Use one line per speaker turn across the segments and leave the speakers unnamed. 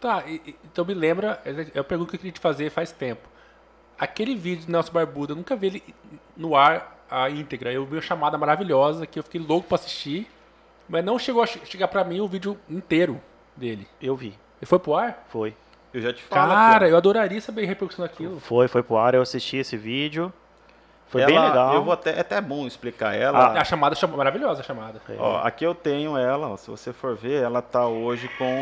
Tá, e, então me lembra, é uma é pergunta que eu queria te fazer faz tempo. Aquele vídeo do Nelson Barbuda, eu nunca vi ele no ar a íntegra. Eu vi uma chamada maravilhosa que eu fiquei louco para assistir, mas não chegou a chegar para mim o vídeo inteiro dele. Eu vi. Ele foi pro ar? Foi. Eu já te falei. Cara, aqui, eu adoraria saber a repercussão daquilo.
Foi, foi pro ar, eu assisti esse vídeo. Foi ela, bem legal. Eu vou
até, é até bom explicar ela. A, a chamada, maravilhosa a chamada. É. Ó,
aqui eu tenho ela, ó, se você for ver, ela tá hoje com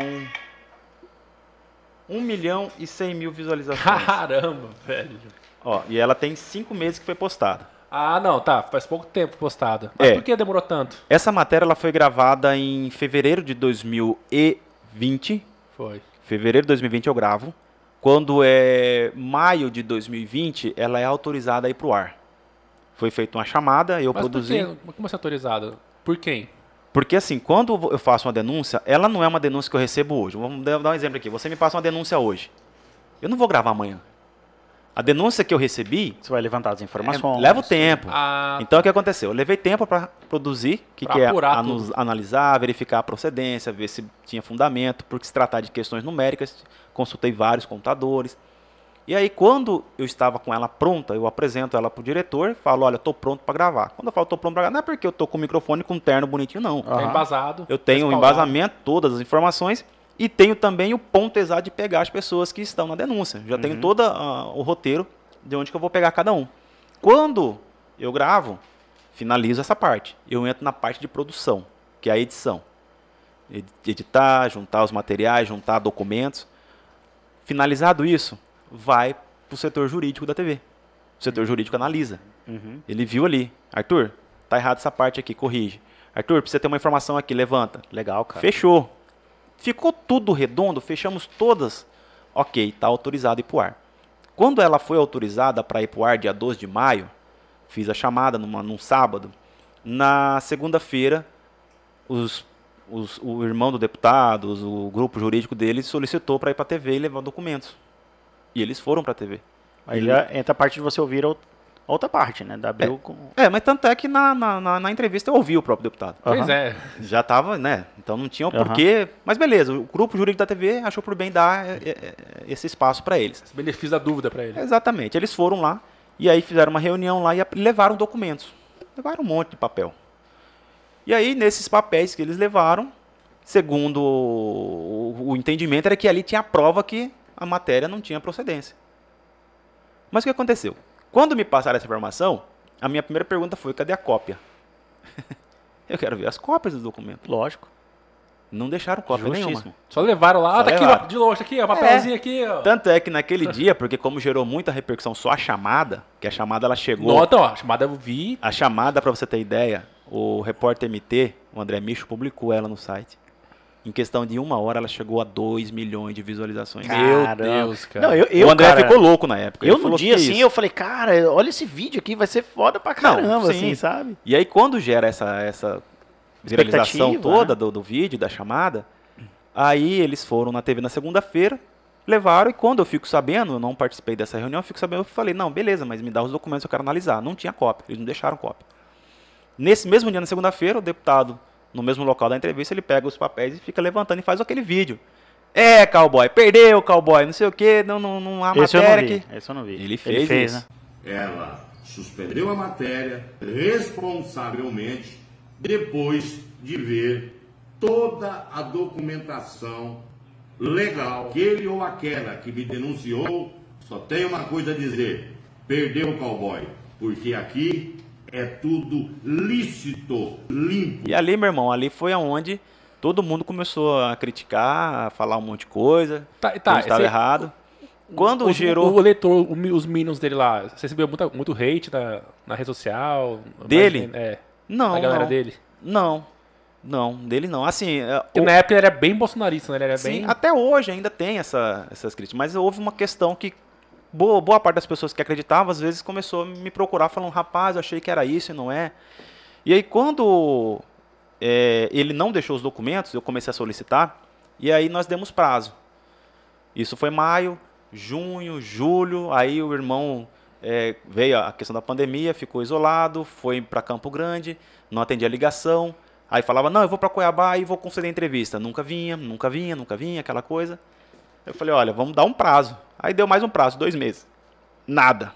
1 milhão e 100 mil visualizações. Caramba, velho. Ó, e ela tem 5 meses que foi postada. Ah, não, tá. Faz pouco tempo postada. Mas é. por que demorou tanto?
Essa matéria ela foi gravada em fevereiro de 2020. Foi. Fevereiro de 2020 eu gravo. Quando é maio de 2020, ela é autorizada a ir pro ar. Foi feita uma chamada, eu Mas produzi.
Por Como é autorizada? Por quem?
Porque assim, quando eu faço uma denúncia, ela não é uma denúncia que eu recebo hoje. Vamos dar um exemplo aqui. Você me passa uma denúncia hoje. Eu não vou gravar amanhã. A denúncia que eu recebi. Você vai levantar as informações. É, leva o tempo. A... Ah. Então o que aconteceu? Eu levei tempo para produzir, que, que é analisar, verificar a procedência, ver se tinha fundamento, porque se tratar de questões numéricas, consultei vários computadores. E aí, quando eu estava com ela pronta, eu apresento ela pro diretor, falo, olha, estou pronto para gravar. Quando eu falo estou pronto para gravar, não é porque eu estou com o microfone com um terno bonitinho, não. Uhum. É embasado. Eu tenho o embasamento, todas as informações, e tenho também o ponto exato de pegar as pessoas que estão na denúncia. Já uhum. tenho todo uh, ah, o roteiro de onde que eu vou pegar cada um. Quando eu gravo, finalizo essa parte. Eu entro na parte de produção, que é a edição. Editar, juntar os materiais, juntar documentos. Finalizado isso, vai para o setor jurídico da TV. O setor uhum. jurídico analisa. Uhum. Ele viu ali, Arthur, tá errado essa parte aqui, corrige. Arthur, precisa ter uma informação aqui, levanta. Legal, cara. Fechou. Ficou tudo redondo, fechamos todas. Ok, está autorizado ir para o ar. Quando ela foi autorizada para ir para o ar dia 12 de maio, fiz a chamada numa, num sábado. Na segunda-feira, os, os, o irmão do deputado, os, o grupo jurídico dele solicitou para ir para a TV e levar documentos. E eles foram pra TV. Aí e... entra a parte de você ouvir a outra parte, né? Da Abril é, com... é, mas tanto é que na, na, na, na entrevista eu ouvi o próprio deputado. Pois é. Já tava, né? Então não tinha o porquê. Uhum. Mas beleza, o grupo jurídico da TV achou por bem dar é, é, é, esse espaço para eles. Esse benefício da dúvida para eles. Exatamente. Eles foram lá e aí fizeram uma reunião lá e levaram documentos. Levaram um monte de papel. E aí, nesses papéis que eles levaram, segundo o, o entendimento, era que ali tinha a prova que a matéria não tinha procedência. Mas o que aconteceu? Quando me passaram essa informação, a minha primeira pergunta foi: cadê a cópia? Eu quero ver as cópias do documento. Lógico. Não deixaram cópia Justíssimo. nenhuma.
Só levaram lá, só ah, tá levaram. aqui ó, de longe, tá aqui, ó, papelzinho é. aqui. Ó.
Tanto é que naquele dia, porque como gerou muita repercussão só a chamada, que a chamada ela chegou. Nota, ó, a chamada eu vi. A chamada, para você ter ideia, o repórter MT, o André Micho, publicou ela no site. Em questão de uma hora, ela chegou a 2 milhões de visualizações. Meu Caramba. Deus, cara. Não, eu, eu, o André cara, ficou louco na época. Eu, no dia assim, isso. eu falei, cara, olha esse vídeo aqui, vai ser foda pra caramba, Não, assim, sabe? E aí, quando gera essa, essa viralização toda né? do, do vídeo, da chamada, aí eles foram na TV na segunda-feira, levaram e quando eu fico sabendo, eu não participei dessa reunião, eu fico sabendo, eu falei, não, beleza, mas me dá os documentos, eu quero analisar. Não tinha cópia, eles não deixaram cópia. Nesse mesmo dia, na segunda-feira, o deputado no mesmo local da entrevista, ele pega os papéis e fica levantando e faz aquele vídeo. É, cowboy, perdeu, cowboy, não sei o quê, não, não, não há Esse matéria eu que... Esse eu não vi. Ele fez, ele fez né?
Ela suspendeu a
matéria responsavelmente depois de ver toda a documentação legal. Aquele ou aquela que me denunciou, só tem uma coisa a dizer: perdeu o cowboy, porque aqui é tudo lícito, limpo. E ali, meu irmão, ali foi aonde todo mundo começou a criticar, a falar um monte de coisa,
tá, tá, estava errado. Quando gerou. O leitor, os minions dele lá, você recebeu muito, muito hate na, na rede social? Dele? Imagine, é. Não. Da galera não. dele? Não. Não, dele não. Assim. É, Porque o... na época ele era bem bolsonarista, né? Ele era Sim, bem...
até hoje ainda tem essa, essas críticas. Mas houve uma questão que boa, boa parte das pessoas que acreditavam, às vezes começou a me procurar, falando, rapaz, eu achei que era isso e não é. E aí quando é, ele não deixou os documentos, eu comecei a solicitar, e aí nós demos prazo. Isso foi maio, junho, julho, aí o irmão é, veio a questão da pandemia, ficou isolado, foi para Campo Grande, não atendia a ligação, aí falava, não, eu vou para Cuiabá e vou conceder entrevista. Nunca vinha, nunca vinha, nunca vinha, aquela coisa. Eu falei, olha, vamos dar um prazo. Aí deu mais um prazo, dois meses. Nada.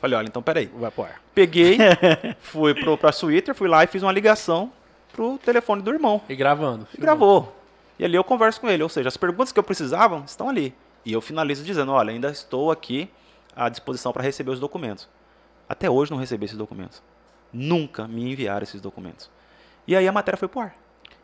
Falei, olha, então peraí. Vai pro ar. Peguei, fui pro, pra Twitter, fui lá e fiz uma ligação pro telefone do irmão. E gravando. E gravou. E ali eu converso com ele, ou seja, as perguntas que eu precisava estão ali. E eu finalizo dizendo, olha, ainda estou aqui à disposição para receber os documentos. Até hoje não recebi esses documentos. Nunca me enviaram esses documentos. E aí a matéria foi pro ar.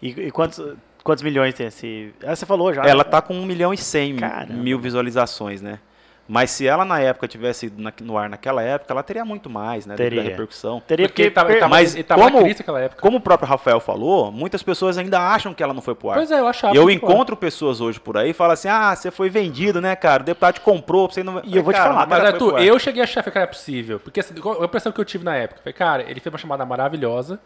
E, e quantos Quantos milhões tem esse? Ah, você falou já. Ela né? tá com 1 milhão e 100 Caramba. mil visualizações, né? Mas se ela na época tivesse no ar naquela época, ela teria muito mais, né? Teria. Da repercussão. Teria porque, porque tava, mas como, crise naquela época. Como o próprio Rafael falou, muitas pessoas ainda acham que ela não foi pro ar. Pois é, eu achava. Eu encontro pessoas hoje por aí e falam assim: ah, você foi vendido, né, cara? O deputado te comprou, você
não. E eu vou te falar, mas Arthur, eu cheguei a achar que era é possível. Porque assim, eu percebo que eu tive na época. foi cara, ele fez uma chamada maravilhosa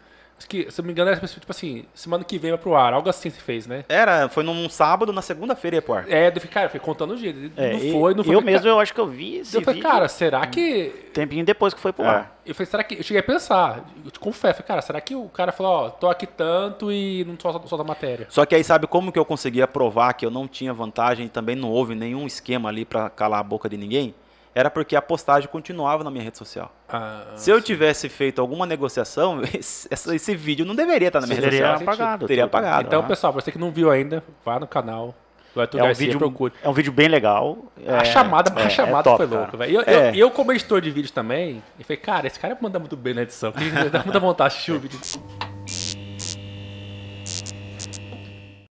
que, se eu não me engano, era tipo assim, semana que vem vai pro ar, algo assim se fez, né? Era, foi num sábado, na segunda-feira ia pro ar. É, eu fiquei, cara, eu contando o dia. É, não foi, não foi. Eu mesmo, eu acho que eu vi esse Eu falei, cara, será que... Tempinho depois que foi pro é. ar. Eu falei, será que... Eu cheguei a pensar, eu te confesso, cara, será que o cara falou, ó, tô aqui tanto e não solta, solta matéria?
Só que aí sabe como que eu conseguia provar que eu não tinha vantagem e também não houve nenhum esquema ali pra calar a boca de ninguém? era porque a postagem continuava na minha rede social. Ah, Se eu sim. tivesse feito alguma negociação, esse, esse, vídeo
não deveria estar na minha rede social. Apagado, teria tudo. apagado. Então, né? pessoal, você que não viu ainda, vá no canal, é um, Garcia, vídeo, é um vídeo bem legal. É, a chamada, é, a é chamada top, foi louca, velho. Eu, eu, é. eu, como editor de vídeo também, eu falei, cara, esse cara manda muito bem na edição. Dá muita vontade de assistir o vídeo.